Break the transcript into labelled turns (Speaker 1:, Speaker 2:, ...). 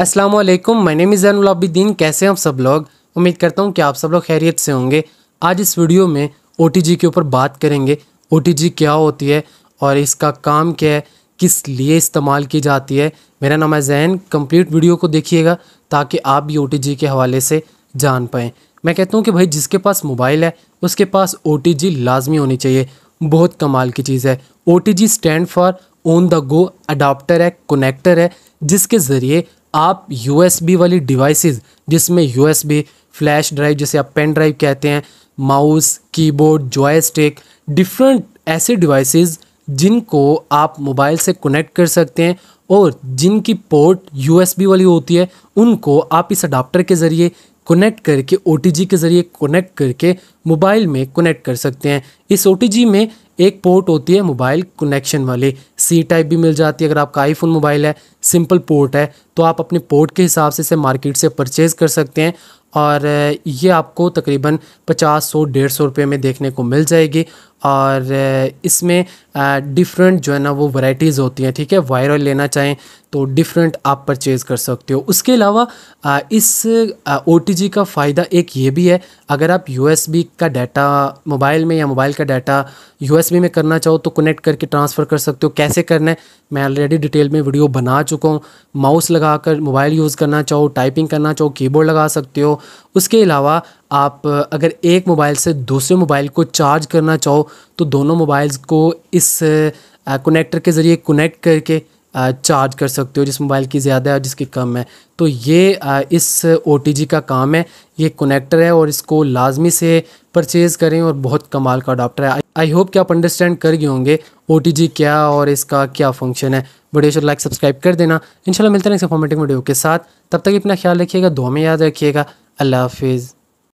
Speaker 1: अस्सलाम वालेकुम my name is Zainul Abideen कैसे हैं आप सब लोग उम्मीद करता हूँ कि आप सब लोग खैरियत से होंगे आज इस वीडियो में ओ के ऊपर बात करेंगे ओ क्या होती है और इसका काम क्या है किस लिए इस्तेमाल की जाती है मेरा नाम है जैन कंप्लीट वीडियो को देखिएगा ताकि आप भी ओ के हवाले से जान पाएँ मैं कहता हूँ कि भाई जिसके पास मोबाइल है उसके पास ओ लाजमी होनी चाहिए बहुत कमाल की चीज़ है O stand for on the go adapter है कनेक्टर है जिसके ज़रिए आप यू वाली डिवाइसेस जिसमें यू फ्लैश ड्राइव जिसे आप पेन ड्राइव कहते हैं माउस कीबोर्ड जॉयस्टिक डिफरेंट ऐसे डिवाइसेस जिनको आप मोबाइल से कनेक्ट कर सकते हैं और जिनकी पोर्ट यू वाली होती है उनको आप इस अडाप्टर के ज़रिए कनेक्ट करके ओ के ज़रिए कनेक्ट करके मोबाइल में कनेक्ट कर सकते हैं इस ओ में एक पोर्ट होती है मोबाइल कनेक्शन वाली सी टाइप भी मिल जाती है अगर आपका आईफोन मोबाइल है सिंपल पोर्ट है तो आप अपने पोर्ट के हिसाब से इसे मार्केट से परचेज़ कर सकते हैं और ये आपको तकरीबन पचास सौ डेढ़ सौ रुपये में देखने को मिल जाएगी और इसमें डिफरेंट जो है ना वो वैरायटीज़ होती हैं ठीक है वायरल लेना चाहें तो डिफरेंट आप परचेज़ कर सकते हो उसके अलावा इस ओ का फ़ायदा एक ये भी है अगर आप यू का डाटा मोबाइल में या मोबाइल का डाटा यू में करना चाहो तो कनेक्ट करके ट्रांसफ़र कर सकते हो कैसे करना है मैं ऑलरेडी डिटेल में वीडियो बना चुका हूँ माउस लगा कर मोबाइल यूज़ करना चाहो टाइपिंग करना चाहो कीबोर्ड लगा सकते हो उसके अलावा आप अगर एक मोबाइल से दूसरे मोबाइल को चार्ज करना चाहो तो दोनों मोबाइल्स को इस कनेक्टर के ज़रिए कनेक्ट करके चार्ज कर सकते हो जिस मोबाइल की ज़्यादा है और जिसकी कम है तो ये इस ओ का काम है ये कनेक्टर है और इसको लाजमी से परचेज़ करें और बहुत कमाल का अडाप्टर है आई होप कि आप अंडरस्टैंड कर गए होंगे ओ क्या और इसका क्या फंक्शन है वीडियो शो लाइक सब्सक्राइब कर देना इंशाल्लाह मिलते हैं इस इन्फॉर्मेटिव वीडियो के साथ तब तक अपना ख्याल रखिएगा दो में याद रखिएगा अल्लाह हाफिज़